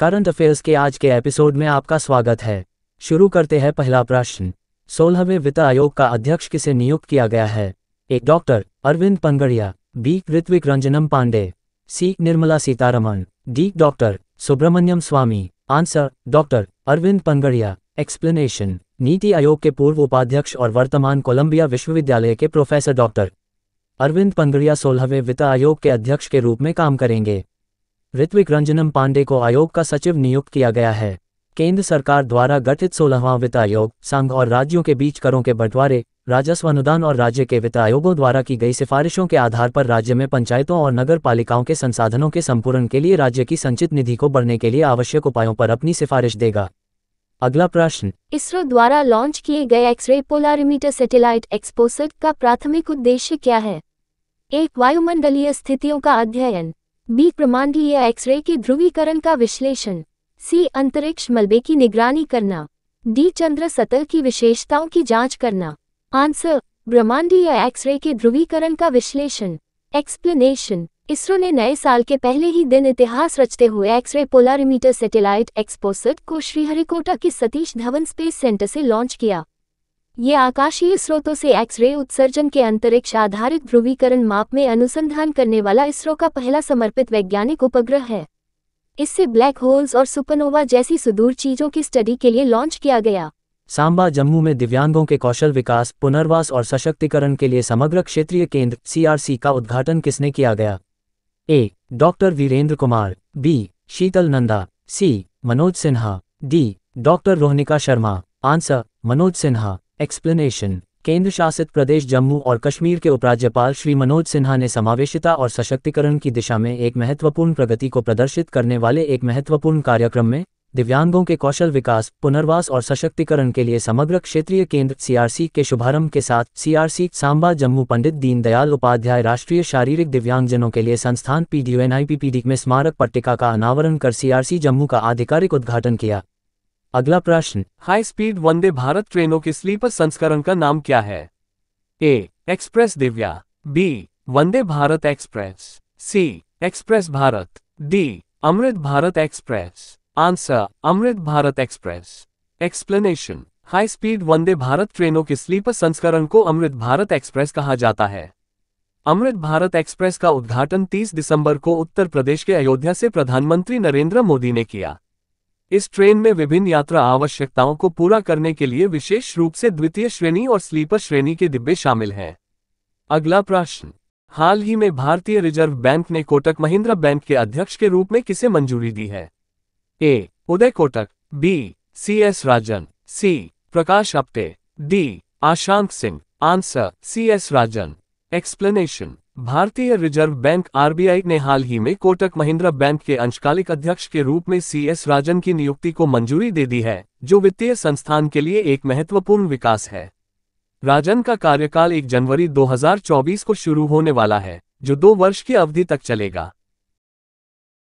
current affairs के आज के एपिसोड में आपका स्वागत है शुरू करते हैं पहला प्रश्न सोलहवें वित्त आयोग का अध्यक्ष किसे नियुक्त किया गया है एक doctor Arvind Panagariya B Ritvik Ranjanam Pandey C Nirmala Sitharaman D doctor Subramanian Swamy answer doctor Arvind Panagariya explanation NITI Aayog के पूर्व उपाध्यक्ष और वर्तमान कोलंबिया विश्वविद्यालय के प्रोफेसर डॉक्टर अरविंद पंगड़िया सोलहवें वित्त आयोग के अध्यक्ष के रूप में काम करेंगे ऋत्विक रंजनम पांडे को आयोग का सचिव नियुक्त किया गया है केंद्र सरकार द्वारा गठित सोलहवां वित्त आयोग संघ और राज्यों के बीच करों के बंटवारे राजस्व अनुदान और राज्य के वित्त आयोगों द्वारा की गई सिफारिशों के आधार पर राज्य में पंचायतों और नगर पालिकाओं के संसाधनों के संपूर्ण के लिए राज्य की संचित निधि को बढ़ने के लिए आवश्यक उपायों पर अपनी सिफारिश देगा अगला प्रश्न इसरो द्वारा लॉन्च किए गए एक्सरे पोलारिमीटर सैटेलाइट एक्सपोसट का प्राथमिक उद्देश्य क्या है एक वायुमंडलीय स्थितियों का अध्ययन बी प्रमाणीय एक्सरे के ध्रुवीकरण का विश्लेषण सी अंतरिक्ष मलबे की निगरानी करना डी चंद्र सतह की विशेषताओं की जांच करना आंसर ब्रह्मांडीय एक्सरे के ध्रुवीकरण का विश्लेषण एक्सप्लेनेशन इसरो ने नए साल के पहले ही दिन इतिहास रचते हुए एक्सरे पोलारिमीटर सैटेलाइट एक्सपोसट को श्रीहरिकोटा के सतीश धवन स्पेस सेंटर से लॉन्च किया ये आकाशीय स्रोतों से एक्सरे उत्सर्जन के अंतरिक्ष आधारित ध्रुवीकरण माप में अनुसंधान करने वाला इसरो का पहला समर्पित वैज्ञानिक उपग्रह है इससे ब्लैक होल्स और सुपरनोवा जैसी सुदूर चीजों की स्टडी के लिए लॉन्च किया गया सांबा जम्मू में दिव्यांगों के कौशल विकास पुनर्वास और सशक्तिकरण के लिए समग्र क्षेत्रीय केंद्र सीआरसी का उद्घाटन किसने किया गया A doctor Virendra Kumar B Sheetal Nanda C Manoj Sinha D doctor Rohnika Sharma answer Manoj Sinha explanation केंद्र शासित प्रदेश जम्मू और कश्मीर के उपराज्यपाल श्री मनोज सिन्हा ने समावेशिता और सशक्तिकरण की दिशा में एक महत्वपूर्ण प्रगति को प्रदर्शित करने वाले एक महत्वपूर्ण कार्यक्रम में दिव्यांगों के कौशल विकास पुनर्वास और सशक्तिकरण के लिए समग्र क्षेत्रीय केंद्र सीआरसी के शुभारंभ के साथ सीआरसी सांबा जम्मू पंडित दीनदयाल उपाध्याय राष्ट्रीय शारीरिक दिव्यांगजनों के लिए संस्थान पीडीयूएनआईपीपीडी में स्मारक पट्टिका का अनावरण कर सीआरसी जम्मू का आधिकारिक उद्घाटन किया अगला प्रश्न हाई स्पीड वंदे भारत ट्रेनों के स्लीपर संस्करण का नाम क्या है A express Divya B Vande Bharat express C express Bharat D Amrit Bharat express answer Amrit Bharat express explanation high speed Vande Bharat ट्रेनों के स्लीपर संस्करण को अमृत भारत एक्सप्रेस कहा जाता है अमृत भारत एक्सप्रेस का उद्घाटन 30 दिसंबर को उत्तर प्रदेश के अयोध्या से प्रधानमंत्री नरेंद्र मोदी ने किया इस ट्रेन में विभिन्न यात्रा आवश्यकताओं को पूरा करने के लिए विशेष रूप से द्वितीय श्रेणी और स्लीपर श्रेणी के डिब्बे शामिल हैं अगला प्रश्न हाल ही में भारतीय रिजर्व बैंक ने कोटक महिंद्रा बैंक के अध्यक्ष के रूप में किसे मंजूरी दी है A Uday Kotak B C S Rajan C Prakash Apte D Ashant Singh answer C S Rajan explanation भारतीय रिजर्व बैंक आरबीआई ने हाल ही में कोटक महिंद्रा बैंक के अंशकालिक अध्यक्ष के रूप में सीएस राजन की नियुक्ति को मंजूरी दे दी है जो वित्तीय संस्थान के लिए एक महत्वपूर्ण विकास है राजन का कार्यकाल 1 जनवरी 2024 को शुरू होने वाला है जो दो वर्ष की अवधि तक चलेगा